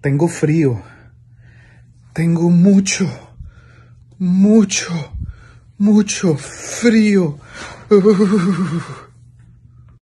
Tengo frío. Tengo mucho, mucho, mucho frío. Uh.